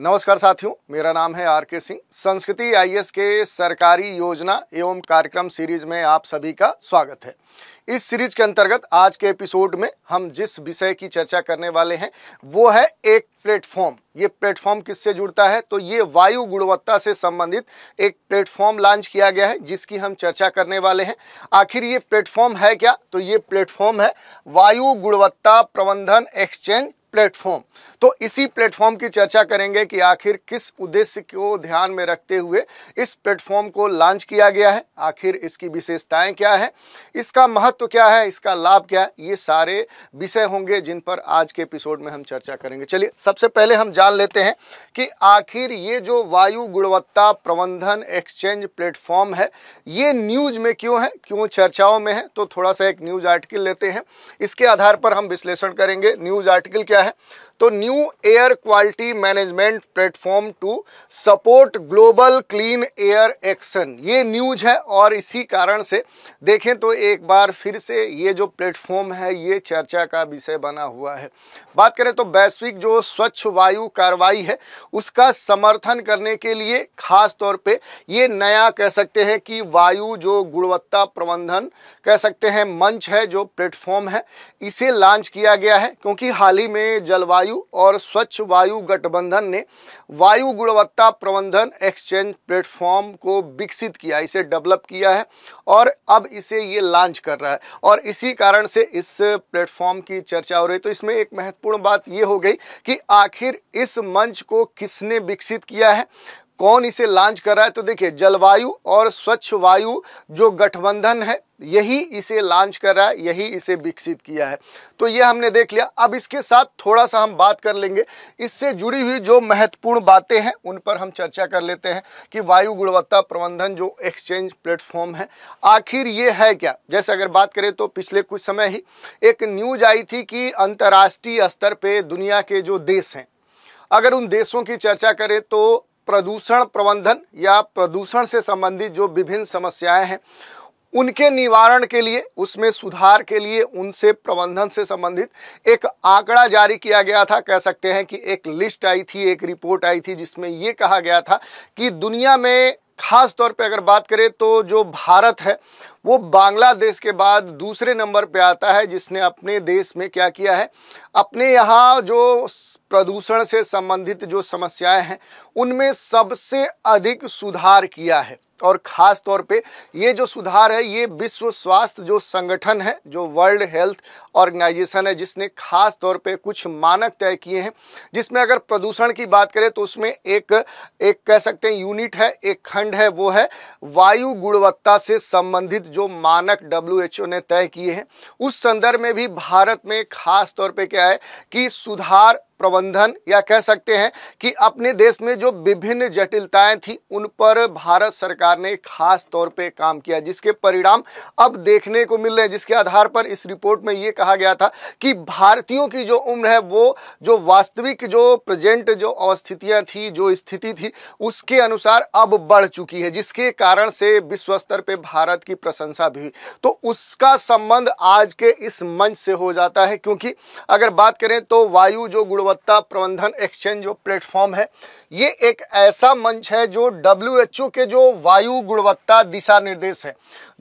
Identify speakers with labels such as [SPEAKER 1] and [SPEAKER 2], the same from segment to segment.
[SPEAKER 1] नमस्कार साथियों मेरा नाम है आर के सिंह संस्कृति आईएएस के सरकारी योजना एवं कार्यक्रम सीरीज में आप सभी का स्वागत है इस सीरीज के अंतर्गत आज के एपिसोड में हम जिस विषय की चर्चा करने वाले हैं वो है एक प्लेटफॉर्म ये प्लेटफॉर्म किससे जुड़ता है तो ये वायु गुणवत्ता से संबंधित एक प्लेटफॉर्म लॉन्च किया गया है जिसकी हम चर्चा करने वाले हैं आखिर ये प्लेटफॉर्म है क्या तो ये प्लेटफॉर्म है वायु गुणवत्ता प्रबंधन एक्सचेंज प्लेटफॉर्म तो इसी प्लेटफॉर्म की चर्चा करेंगे कि आखिर किस उद्देश्य को ध्यान में रखते हुए इस प्लेटफॉर्म को लॉन्च किया गया है आखिर इसकी विशेषताएं क्या है इसका महत्व तो क्या है इसका लाभ क्या है ये सारे विषय होंगे जिन पर आज के एपिसोड में हम चर्चा करेंगे चलिए सबसे पहले हम जान लेते हैं कि आखिर ये जो वायु गुणवत्ता प्रबंधन एक्सचेंज प्लेटफॉर्म है ये न्यूज में क्यों है क्यों चर्चाओं में है तो थोड़ा सा एक न्यूज आर्टिकल लेते हैं इसके आधार पर हम विश्लेषण करेंगे न्यूज आर्टिकल क्या गया है तो new air quality management platform to support global clean air action ये न्यूज है और इसी कारण से देखें तो एक बार फिर से ये जो प्लेटफॉर्म है ये चर्चा का विषय बना हुआ है बात करें तो वैश्विक जो स्वच्छ वायु कार्रवाई है उसका समर्थन करने के लिए खास तौर पे ये नया कह सकते हैं कि वायु जो गुणवत्ता प्रबंधन कह सकते हैं मंच है जो प्लेटफॉर्म है इसे लॉन्च किया गया है क्योंकि हाल ही में जलवायु वायु और स्वच्छ वायु गठबंधन ने वायु गुणवत्ता प्रबंधन एक्सचेंज प्लेटफॉर्म को विकसित किया इसे डेवलप किया है और अब इसे ये लॉन्च कर रहा है और इसी कारण से इस प्लेटफॉर्म की चर्चा हो रही तो इसमें एक महत्वपूर्ण बात ये हो गई कि आखिर इस मंच को किसने विकसित किया है कौन इसे लॉन्च कर रहा है तो देखिए जलवायु और स्वच्छ वायु जो गठबंधन है यही इसे लॉन्च कर रहा है यही इसे विकसित किया है तो ये हमने देख लिया अब इसके साथ थोड़ा सा हम बात कर लेंगे इससे जुड़ी हुई जो महत्वपूर्ण बातें हैं उन पर हम चर्चा कर लेते हैं कि वायु गुणवत्ता प्रबंधन जो एक्सचेंज प्लेटफॉर्म है आखिर ये है क्या जैसे अगर बात करें तो पिछले कुछ समय ही एक न्यूज आई थी कि अंतर्राष्ट्रीय स्तर पर दुनिया के जो देश हैं अगर उन देशों की चर्चा करें तो प्रदूषण प्रबंधन या प्रदूषण से संबंधित जो विभिन्न समस्याएं हैं उनके निवारण के लिए उसमें सुधार के लिए उनसे प्रबंधन से संबंधित एक आंकड़ा जारी किया गया था कह सकते हैं कि एक लिस्ट आई थी एक रिपोर्ट आई थी जिसमें ये कहा गया था कि दुनिया में खास तौर पे अगर बात करें तो जो भारत है वो बांग्लादेश के बाद दूसरे नंबर पे आता है जिसने अपने देश में क्या किया है अपने यहाँ जो प्रदूषण से संबंधित जो समस्याएं हैं उनमें सबसे अधिक सुधार किया है और ख़ास तौर पे ये जो सुधार है ये विश्व स्वास्थ्य जो संगठन है जो वर्ल्ड हेल्थ ऑर्गेनाइजेशन है जिसने खास तौर पे कुछ मानक तय किए हैं जिसमें अगर प्रदूषण की बात करें तो उसमें एक एक कह सकते हैं यूनिट है एक खंड है वो है वायु गुणवत्ता से संबंधित जो मानक डब्ल्यू ने तय किए हैं उस संदर्भ में भी भारत में खास तौर पर क्या है कि सुधार प्रबंधन या कह सकते हैं कि अपने देश में जो विभिन्न जटिलताएं थी उन पर भारत सरकार ने खास तौर पे काम किया जिसके परिणाम अब देखने को मिल रहे हैं जिसके आधार पर इस रिपोर्ट में ये कहा गया था कि भारतीयों की जो उम्र है वो जो वास्तविक जो प्रेजेंट जो अवस्थितियाँ थी जो स्थिति थी उसके अनुसार अब बढ़ चुकी है जिसके कारण से विश्व स्तर पर भारत की प्रशंसा भी तो उसका संबंध आज के इस मंच से हो जाता है क्योंकि अगर बात करें तो वायु जो गुणवत्ता गुणवत्ता प्रबंधन एक्सचेंज जो प्लेटफॉर्म है ये एक ऐसा मंच है जो डब्ल्यू के जो वायु गुणवत्ता दिशा निर्देश है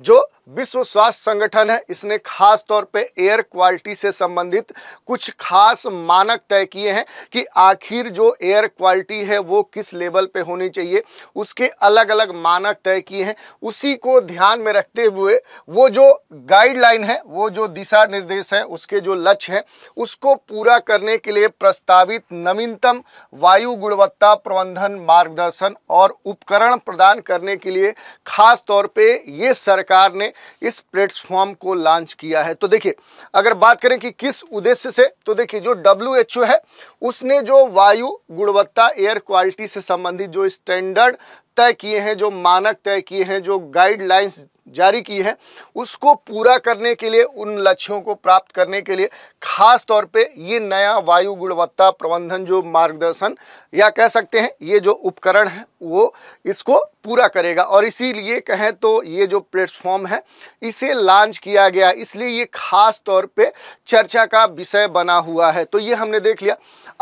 [SPEAKER 1] जो विश्व स्वास्थ्य संगठन है इसने खास तौर पे एयर क्वालिटी से संबंधित कुछ खास मानक तय किए हैं कि आखिर जो एयर क्वालिटी है वो किस लेवल पे होनी चाहिए उसके अलग अलग मानक तय किए हैं उसी को ध्यान में रखते हुए वो जो गाइडलाइन है वो जो दिशा निर्देश हैं उसके जो लक्ष्य हैं उसको पूरा करने के लिए प्रस्तावित नवीनतम वायु गुणवत्ता प्रबंधन मार्गदर्शन और उपकरण प्रदान करने के लिए खास तौर पर ये सरकार ने इस प्लेटफॉर्म को लॉन्च किया है तो देखिए अगर बात करें कि किस उद्देश्य से तो देखिए जो डब्ल्यू है उसने जो वायु गुणवत्ता एयर क्वालिटी से संबंधित जो स्टैंडर्ड तय किए हैं जो मानक तय किए हैं जो गाइडलाइंस जारी की है उसको पूरा करने के लिए उन लक्ष्यों को प्राप्त करने के लिए खास तौर पे ये नया वायु गुणवत्ता प्रबंधन जो मार्गदर्शन या कह सकते हैं ये जो उपकरण है वो इसको पूरा करेगा और इसीलिए कहें तो ये जो प्लेटफॉर्म है इसे लॉन्च किया गया इसलिए ये खास तौर पे चर्चा का विषय बना हुआ है तो ये हमने देख लिया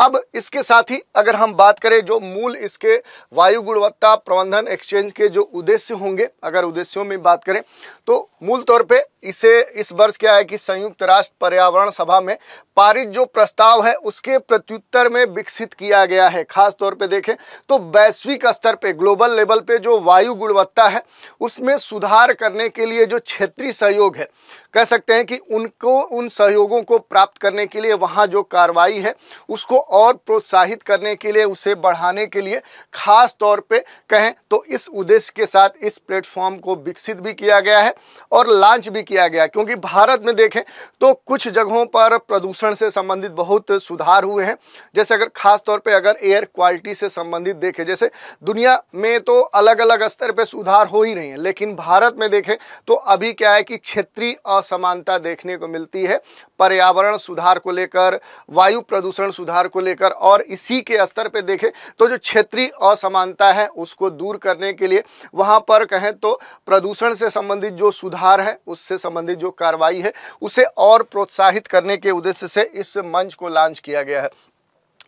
[SPEAKER 1] अब इसके साथ ही अगर हम बात करें जो मूल इसके वायु गुणवत्ता प्रबंधन एक्सचेंज के जो उद्देश्य होंगे अगर उद्देश्यों में बात करें करें तो मूल तौर पर इसे इस वर्ष क्या है कि संयुक्त राष्ट्र पर्यावरण सभा में पारित जो प्रस्ताव है उसके प्रत्युत्तर में विकसित किया गया है खास तौर पे देखें तो वैश्विक स्तर पे ग्लोबल लेवल पे जो वायु गुणवत्ता है उसमें सुधार करने के लिए जो क्षेत्रीय सहयोग है कह सकते हैं कि उनको उन सहयोगों को प्राप्त करने के लिए वहाँ जो कार्रवाई है उसको और प्रोत्साहित करने के लिए उसे बढ़ाने के लिए खास तौर पे कहें तो इस उद्देश्य के साथ इस प्लेटफॉर्म को विकसित भी किया गया है और लॉन्च भी किया किया गया क्योंकि भारत में देखें तो कुछ जगहों पर प्रदूषण से संबंधित बहुत सुधार हुए हैं जैसे अगर खास तौर पे अगर एयर क्वालिटी से संबंधित देखें जैसे दुनिया में तो अलग अलग स्तर पे सुधार हो ही रहे हैं लेकिन भारत में देखें तो अभी क्या है कि क्षेत्रीय असमानता देखने को मिलती है पर्यावरण सुधार को लेकर वायु प्रदूषण सुधार को लेकर और इसी के स्तर पे देखें तो जो क्षेत्रीय असमानता है उसको दूर करने के लिए वहाँ पर कहें तो प्रदूषण से संबंधित जो सुधार है उससे संबंधित जो कार्रवाई है उसे और प्रोत्साहित करने के उद्देश्य से इस मंच को लॉन्च किया गया है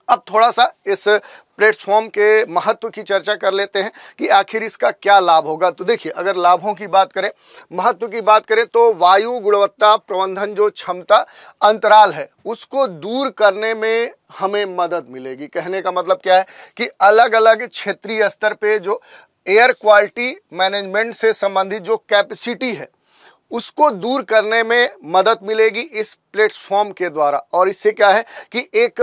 [SPEAKER 1] अब थोड़ा सा इस प्लेटफॉर्म के महत्व की चर्चा कर लेते हैं कि आखिर इसका क्या लाभ होगा तो देखिए अगर लाभों की बात करें महत्व की बात करें तो वायु गुणवत्ता प्रबंधन जो क्षमता अंतराल है उसको दूर करने में हमें मदद मिलेगी कहने का मतलब क्या है कि अलग अलग क्षेत्रीय स्तर पे जो एयर क्वालिटी मैनेजमेंट से संबंधित जो कैपेसिटी है उसको दूर करने में मदद मिलेगी इस प्लेटफॉर्म के द्वारा और इससे क्या है कि एक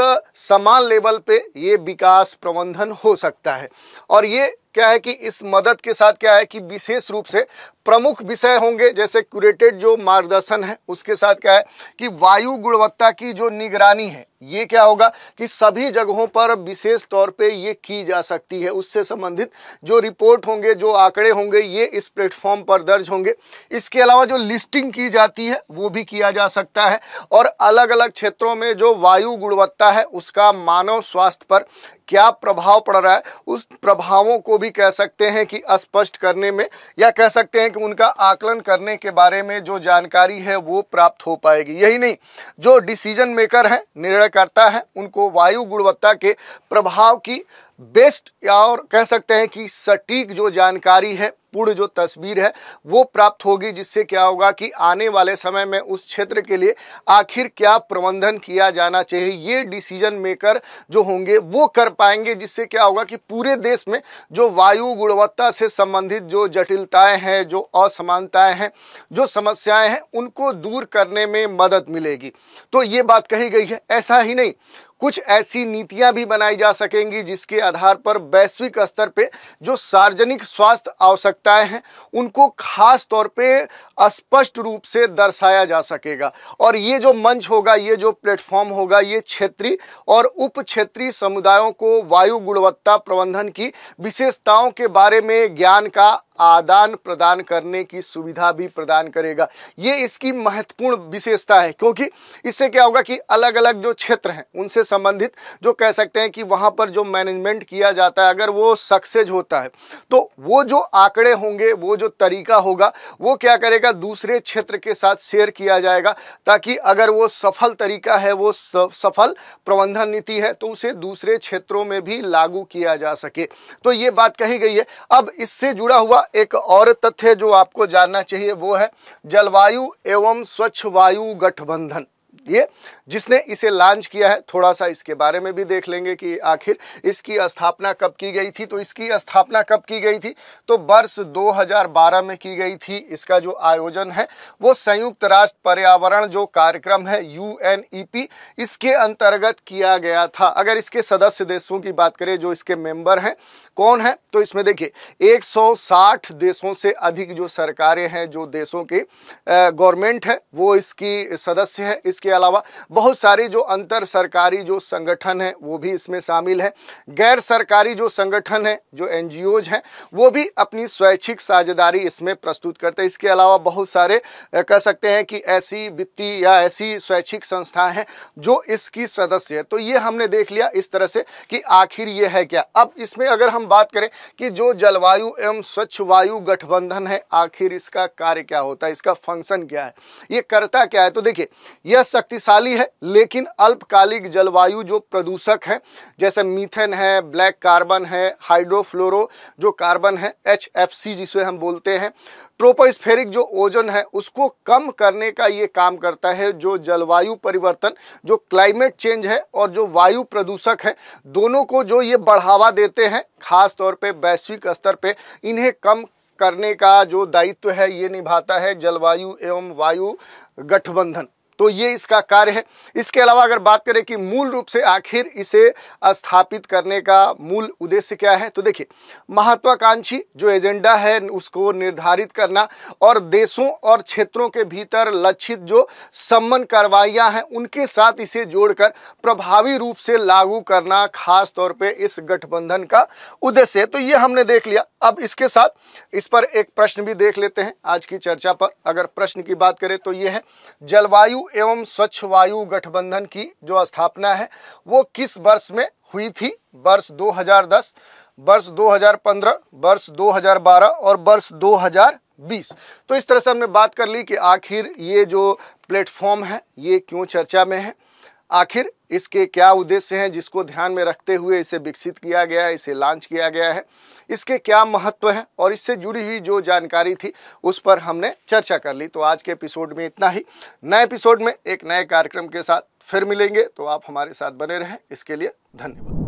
[SPEAKER 1] समान लेवल पे ये विकास प्रबंधन हो सकता है और ये क्या है कि इस मदद के साथ क्या है कि विशेष रूप से प्रमुख विषय होंगे जैसे क्यूरेटेड जो मार्गदर्शन है उसके साथ क्या है कि वायु गुणवत्ता की जो निगरानी है ये क्या होगा कि सभी जगहों पर विशेष तौर पे ये की जा सकती है उससे संबंधित जो रिपोर्ट होंगे जो आंकड़े होंगे ये इस प्लेटफॉर्म पर दर्ज होंगे इसके अलावा जो लिस्टिंग की जाती है वो भी किया जा सकता है और अलग अलग क्षेत्रों में जो वायु गुणवत्ता है उसका मानव स्वास्थ्य पर क्या प्रभाव पड़ रहा है उस प्रभावों को भी कह सकते हैं कि स्पष्ट करने में या कह सकते हैं कि उनका आकलन करने के बारे में जो जानकारी है वो प्राप्त हो पाएगी यही नहीं जो डिसीजन मेकर हैं निर्णयकर्ता हैं उनको वायु गुणवत्ता के प्रभाव की बेस्ट या और कह सकते हैं कि सटीक जो जानकारी है पूर्ण जो तस्वीर है वो प्राप्त होगी जिससे क्या होगा कि आने वाले समय में उस क्षेत्र के लिए आखिर क्या प्रबंधन किया जाना चाहिए ये डिसीजन मेकर जो होंगे वो कर पाएंगे जिससे क्या होगा कि पूरे देश में जो वायु गुणवत्ता से संबंधित जो जटिलताएं हैं जो असमानताएं हैं जो समस्याएं हैं उनको दूर करने में मदद मिलेगी तो ये बात कही गई है ऐसा ही नहीं कुछ ऐसी नीतियां भी बनाई जा सकेंगी जिसके आधार पर वैश्विक स्तर पे जो सार्वजनिक स्वास्थ्य आवश्यकताएं हैं उनको खास तौर पे स्पष्ट रूप से दर्शाया जा सकेगा और ये जो मंच होगा ये जो प्लेटफॉर्म होगा ये क्षेत्रीय और उप क्षेत्रीय समुदायों को वायु गुणवत्ता प्रबंधन की विशेषताओं के बारे में ज्ञान का आदान प्रदान करने की सुविधा भी प्रदान करेगा ये इसकी महत्वपूर्ण विशेषता है क्योंकि इससे क्या होगा कि अलग अलग जो क्षेत्र हैं उनसे संबंधित जो कह सकते हैं कि वहाँ पर जो मैनेजमेंट किया जाता है अगर वो सक्सेज होता है तो वो जो आंकड़े होंगे वो जो तरीका होगा वो क्या करेगा दूसरे क्षेत्र के साथ शेयर किया जाएगा ताकि अगर वो सफल तरीका है वो सफल प्रबंधन नीति है तो उसे दूसरे क्षेत्रों में भी लागू किया जा सके तो ये बात कही गई है अब इससे जुड़ा हुआ एक और तथ्य जो आपको जानना चाहिए वो है जलवायु एवं स्वच्छ वायु गठबंधन ये जिसने इसे लॉन्च किया है थोड़ा सा इसके बारे में भी देख लेंगे कि आखिर इसकी स्थापना कब की गई थी तो इसकी स्थापना कब की गई थी तो वर्ष 2012 में की गई थी इसका जो आयोजन है वो संयुक्त राष्ट्र पर्यावरण जो कार्यक्रम है यू e इसके अंतर्गत किया गया था अगर इसके सदस्य देशों की बात करें जो इसके मेंबर हैं कौन है तो इसमें देखिए एक देशों से अधिक जो सरकारें हैं जो देशों के गवर्नमेंट है वो इसकी सदस्य है इसकी इसके अलावा बहुत सारी जो अंतर सरकारी जो संगठन हैं वो भी इसमें शामिल हैं गैर सरकारी जो संगठन हैं जो एन हैं वो भी अपनी स्वैच्छिक साझेदारी इसमें प्रस्तुत करते हैं इसके अलावा बहुत सारे कह सकते हैं कि ऐसी वित्तीय या ऐसी स्वैच्छिक संस्थाएं हैं जो इसकी सदस्य है तो ये हमने देख लिया इस तरह से कि आखिर ये है क्या अब इसमें अगर हम बात करें कि जो जलवायु एवं स्वच्छ वायु गठबंधन है आखिर इसका कार्य क्या होता है इसका फंक्शन क्या है ये करता क्या है तो देखिए यस शक्तिशाली है लेकिन अल्पकालिक जलवायु जो प्रदूषक है जैसे मीथेन है ब्लैक कार्बन है हाइड्रोफ्लोरो जो कार्बन है एच जिसे हम बोलते हैं ट्रोपोस्फेरिक जो ओजन है उसको कम करने का ये काम करता है जो जलवायु परिवर्तन जो क्लाइमेट चेंज है और जो वायु प्रदूषक है दोनों को जो ये बढ़ावा देते हैं खास तौर पे वैश्विक स्तर पे इन्हें कम करने का जो दायित्व है ये निभाता है जलवायु एवं वायु गठबंधन तो ये इसका कार्य है इसके अलावा अगर बात करें कि मूल रूप से आखिर इसे स्थापित करने का मूल उद्देश्य क्या है तो देखिए महत्वाकांक्षी जो एजेंडा है उसको निर्धारित करना और देशों और क्षेत्रों के भीतर लक्षित जो सम्मन कार्रवाइयाँ हैं उनके साथ इसे जोड़कर प्रभावी रूप से लागू करना खास तौर पे इस गठबंधन का उद्देश्य है तो ये हमने देख लिया अब इसके साथ इस पर एक प्रश्न भी देख लेते हैं आज की चर्चा पर अगर प्रश्न की बात करें तो ये है जलवायु एवं स्वच्छ वायु गठबंधन की जो स्थापना है वो किस वर्ष में हुई थी वर्ष 2010 वर्ष 2015 वर्ष 2012 और वर्ष 2020 तो इस तरह से हमने बात कर ली कि आखिर ये जो प्लेटफॉर्म है ये क्यों चर्चा में है आखिर इसके क्या उद्देश्य हैं जिसको ध्यान में रखते हुए इसे विकसित किया गया है इसे लॉन्च किया गया है इसके क्या महत्व है और इससे जुड़ी हुई जो जानकारी थी उस पर हमने चर्चा कर ली तो आज के एपिसोड में इतना ही नए एपिसोड में एक नए कार्यक्रम के साथ फिर मिलेंगे तो आप हमारे साथ बने रहें इसके लिए धन्यवाद